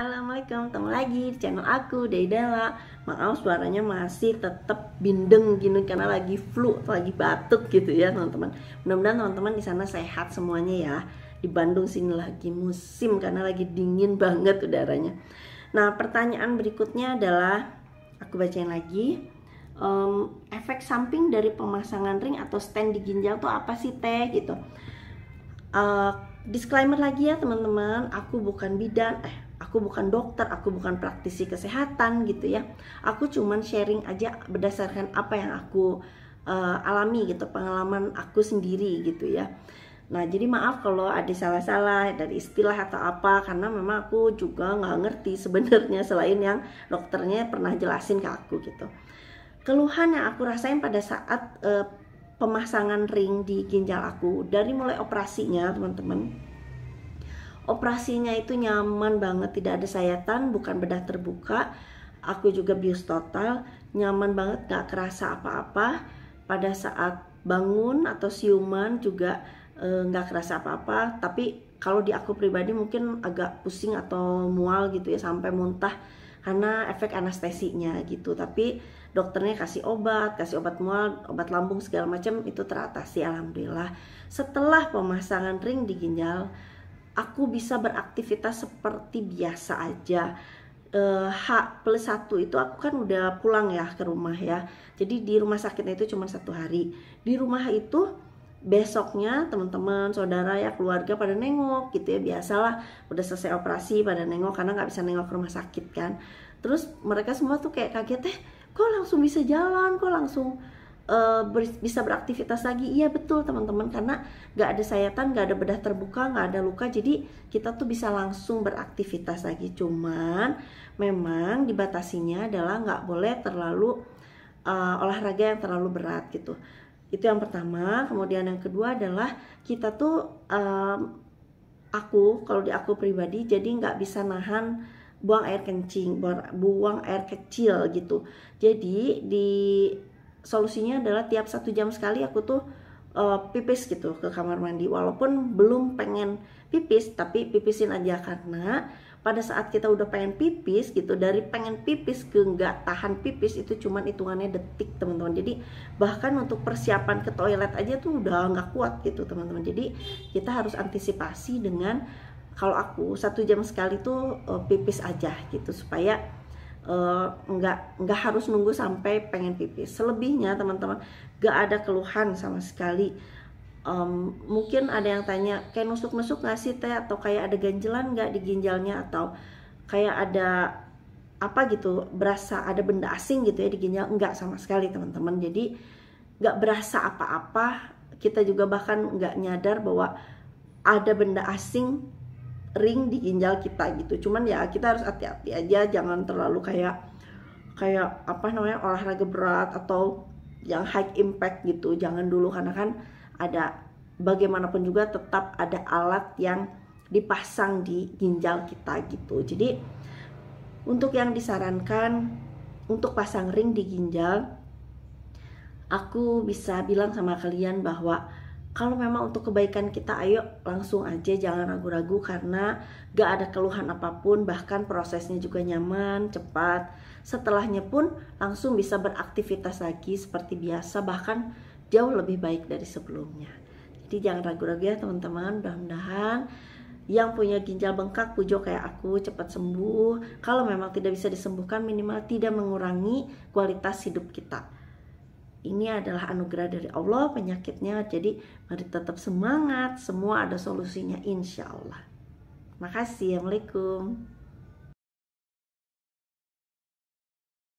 Assalamualaikum, ketemu lagi di channel aku Daidala Maaf suaranya masih tetap bindeng gini karena lagi flu, lagi batuk gitu ya teman-teman Mudah-mudahan teman-teman di sana sehat semuanya ya Di Bandung sini lagi musim karena lagi dingin banget udaranya Nah pertanyaan berikutnya adalah Aku bacain lagi um, Efek samping dari pemasangan ring atau stand di ginjal tuh apa sih teh gitu uh, Disclaimer lagi ya teman-teman Aku bukan bidan, eh aku bukan dokter, aku bukan praktisi kesehatan gitu ya. Aku cuman sharing aja berdasarkan apa yang aku uh, alami gitu, pengalaman aku sendiri gitu ya. Nah, jadi maaf kalau ada salah-salah dari istilah atau apa karena memang aku juga nggak ngerti sebenarnya selain yang dokternya pernah jelasin ke aku gitu. Keluhan yang aku rasain pada saat uh, pemasangan ring di ginjal aku dari mulai operasinya, teman-teman operasinya itu nyaman banget tidak ada sayatan bukan bedah terbuka aku juga bius total nyaman banget gak kerasa apa-apa pada saat bangun atau siuman juga eh, nggak gak kerasa apa-apa tapi kalau di aku pribadi mungkin agak pusing atau mual gitu ya sampai muntah karena efek anestesinya gitu tapi dokternya kasih obat, kasih obat mual, obat lambung segala macam itu teratasi alhamdulillah. Setelah pemasangan ring di ginjal, aku bisa beraktivitas seperti biasa aja eh, H plus satu itu aku kan udah pulang ya ke rumah ya jadi di rumah sakit itu cuma satu hari di rumah itu besoknya teman-teman saudara ya keluarga pada nengok gitu ya biasalah udah selesai operasi pada nengok karena nggak bisa nengok ke rumah sakit kan terus mereka semua tuh kayak kaget eh kok langsung bisa jalan kok langsung Eh, ber, bisa beraktivitas lagi iya betul teman-teman karena nggak ada sayatan nggak ada bedah terbuka nggak ada luka jadi kita tuh bisa langsung beraktivitas lagi cuman memang dibatasinya adalah nggak boleh terlalu uh, olahraga yang terlalu berat gitu itu yang pertama kemudian yang kedua adalah kita tuh um, aku kalau di aku pribadi jadi nggak bisa nahan buang air kencing buang air kecil gitu jadi di solusinya adalah tiap satu jam sekali aku tuh uh, pipis gitu ke kamar mandi walaupun belum pengen pipis tapi pipisin aja karena pada saat kita udah pengen pipis gitu dari pengen pipis ke nggak tahan pipis itu cuman hitungannya detik teman-teman jadi bahkan untuk persiapan ke toilet aja tuh udah nggak kuat gitu teman-teman jadi kita harus antisipasi dengan kalau aku satu jam sekali tuh uh, pipis aja gitu supaya Eh, nggak uh, nggak harus nunggu sampai pengen pipis selebihnya teman-teman nggak ada keluhan sama sekali um, mungkin ada yang tanya kayak nusuk-nusuk nggak sih teh atau kayak ada ganjelan nggak di ginjalnya atau kayak ada apa gitu berasa ada benda asing gitu ya di ginjal nggak sama sekali teman-teman jadi nggak berasa apa-apa kita juga bahkan nggak nyadar bahwa ada benda asing ring di ginjal kita gitu cuman ya kita harus hati-hati aja jangan terlalu kayak kayak apa namanya olahraga berat atau yang high impact gitu jangan dulu karena kan ada bagaimanapun juga tetap ada alat yang dipasang di ginjal kita gitu jadi untuk yang disarankan untuk pasang ring di ginjal aku bisa bilang sama kalian bahwa kalau memang untuk kebaikan kita ayo langsung aja jangan ragu-ragu karena gak ada keluhan apapun bahkan prosesnya juga nyaman cepat setelahnya pun langsung bisa beraktivitas lagi seperti biasa bahkan jauh lebih baik dari sebelumnya jadi jangan ragu-ragu ya teman-teman mudah-mudahan yang punya ginjal bengkak pujo kayak aku cepat sembuh kalau memang tidak bisa disembuhkan minimal tidak mengurangi kualitas hidup kita ini adalah anugerah dari Allah penyakitnya jadi mari tetap semangat semua ada solusinya insya Allah makasih assalamualaikum